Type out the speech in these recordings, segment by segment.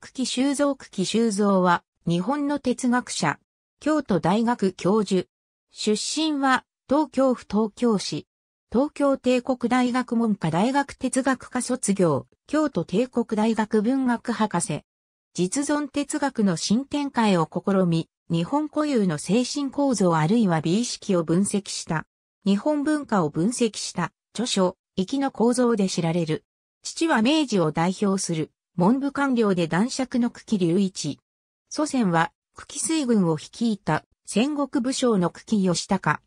久喜修造久喜修造は、日本の哲学者、京都大学教授。出身は、東京府東京市。東京帝国大学文科大学哲学科卒業、京都帝国大学文学博士。実存哲学の新展開を試み、日本固有の精神構造あるいは美意識を分析した。日本文化を分析した、著書、生きの構造で知られる。父は明治を代表する。文部官僚で男爵の久喜隆一。祖先は、久喜水軍を率いた戦国武将の久喜義高。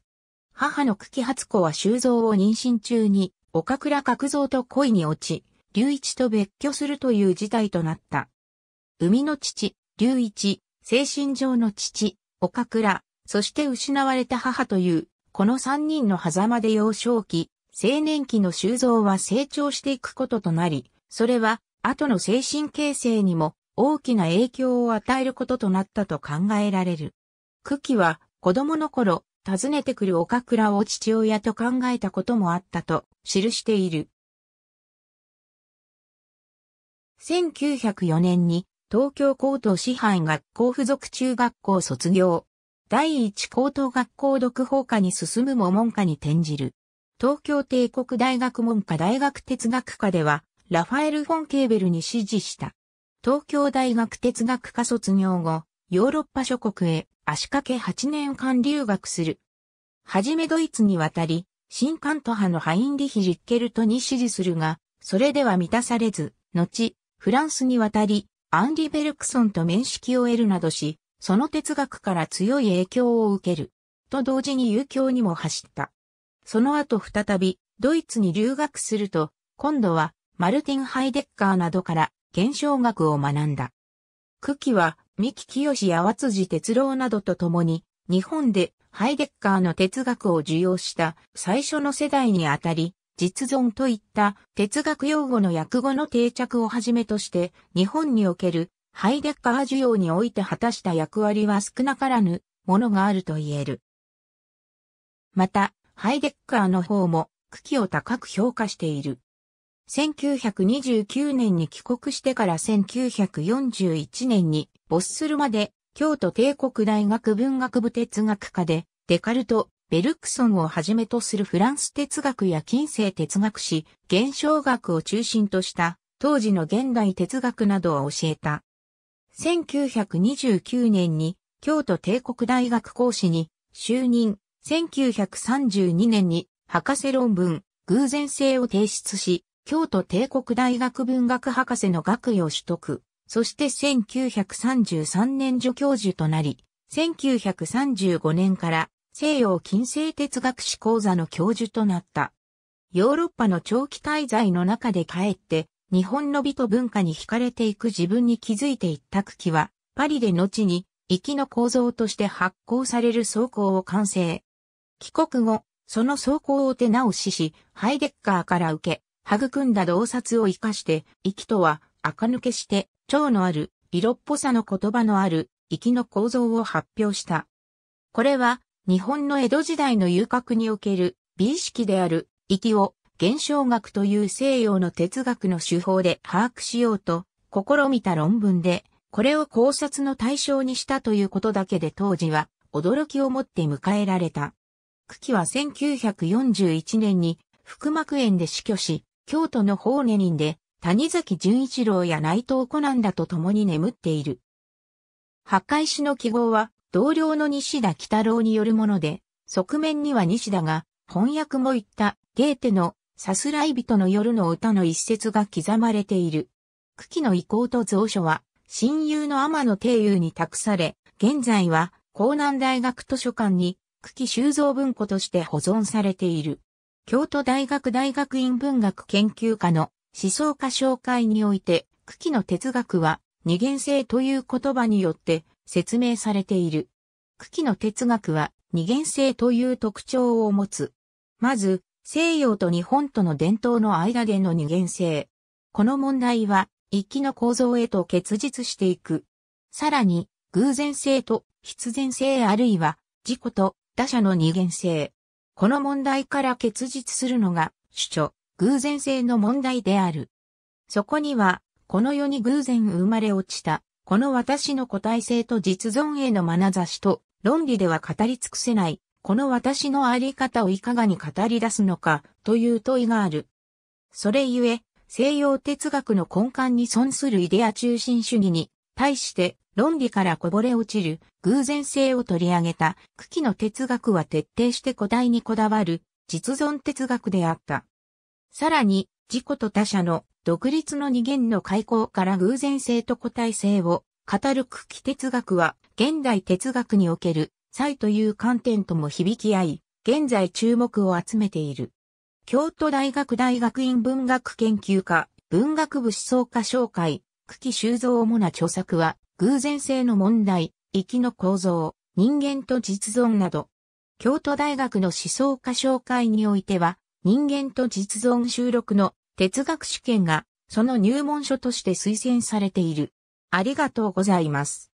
母の久喜初子は修造を妊娠中に、岡倉角蔵と恋に落ち、隆一と別居するという事態となった。生みの父、隆一、精神上の父、岡倉、そして失われた母という、この三人の狭間で幼少期、青年期の修造は成長していくこととなり、それは後の精神形成にも大きな影響を与えることとなったと考えられる。久喜は子供の頃、訪ねてくる岡倉を父親と考えたこともあったと記している。1904年に東京高等師範学校附属中学校卒業。第一高等学校読法科に進むも門科に転じる。東京帝国大学文科大学哲学科ではラファエル・フォン・ケーベルに支持した。東京大学哲学科卒業後、ヨーロッパ諸国へ足掛け8年間留学する。はじめドイツに渡り、新関東派のハインリヒ・ジッケルトに支持するが、それでは満たされず、後、フランスに渡り、アンリ・ベルクソンと面識を得るなどし、その哲学から強い影響を受ける。と同時に遊興にも走った。その後再び、ドイツに留学すると、今度はマルティン・ハイデッカーなどから現象学を学んだ。久喜は、三木清や和辻哲郎などと共に、日本でハイデッカーの哲学を受容した最初の世代にあたり、実存といった哲学用語の訳語の定着をはじめとして、日本におけるハイデッカー需要において果たした役割は少なからぬものがあると言える。また、ハイデッカーの方も、茎を高く評価している。1929年に帰国してから1941年に没するまで京都帝国大学文学部哲学科でデカルト、ベルクソンをはじめとするフランス哲学や近世哲学史、現象学を中心とした当時の現代哲学などを教えた。1929年に京都帝国大学講師に就任、1932年に博士論文、偶然性を提出し、京都帝国大学文学博士の学位を取得、そして1933年助教授となり、1935年から西洋近世哲学史講座の教授となった。ヨーロッパの長期滞在の中で帰って、日本の美と文化に惹かれていく自分に気づいていった久喜は、パリで後に、粋の構造として発行される草稿を完成。帰国後、その草稿を手直しし、ハイデッカーから受け、育んだ洞察を生かして、息とは、垢抜けして、蝶のある、色っぽさの言葉のある、息の構造を発表した。これは、日本の江戸時代の遊郭における、美意識である、息を、現象学という西洋の哲学の手法で把握しようと、試みた論文で、これを考察の対象にしたということだけで当時は、驚きをもって迎えられた。久喜は1941年に、腹膜炎で死去し、京都の法寧人で、谷崎潤一郎や内藤コナンだと共に眠っている。墓石の記号は、同僚の西田北郎によるもので、側面には西田が、翻訳も言ったゲーテのさすらい人の夜の歌の一節が刻まれている。茎の遺構と蔵書は親友の天野帝友に託され、現在は江南大学図書館に久喜修造文庫として保存されている。京都大学大学院文学研究科の思想家紹介において、茎の哲学は二元性という言葉によって説明されている。茎の哲学は二元性という特徴を持つ。まず、西洋と日本との伝統の間での二元性。この問題は、一気の構造へと結実していく。さらに、偶然性と必然性あるいは、自己と他者の二元性。この問題から結実するのが、主著、偶然性の問題である。そこには、この世に偶然生まれ落ちた、この私の個体性と実存への眼差しと、論理では語り尽くせない、この私のあり方をいかがに語り出すのか、という問いがある。それゆえ、西洋哲学の根幹に損するイデア中心主義に、対して、論理からこぼれ落ちる偶然性を取り上げた、茎の哲学は徹底して古代にこだわる実存哲学であった。さらに、自己と他者の独立の二元の開口から偶然性と個体性を語る茎哲学は、現代哲学における才という観点とも響き合い、現在注目を集めている。京都大学大学院文学研究科、文学部思想科紹介、茎修造主な著作は、偶然性の問題、域の構造、人間と実存など、京都大学の思想家紹介においては、人間と実存収録の哲学試験が、その入門書として推薦されている。ありがとうございます。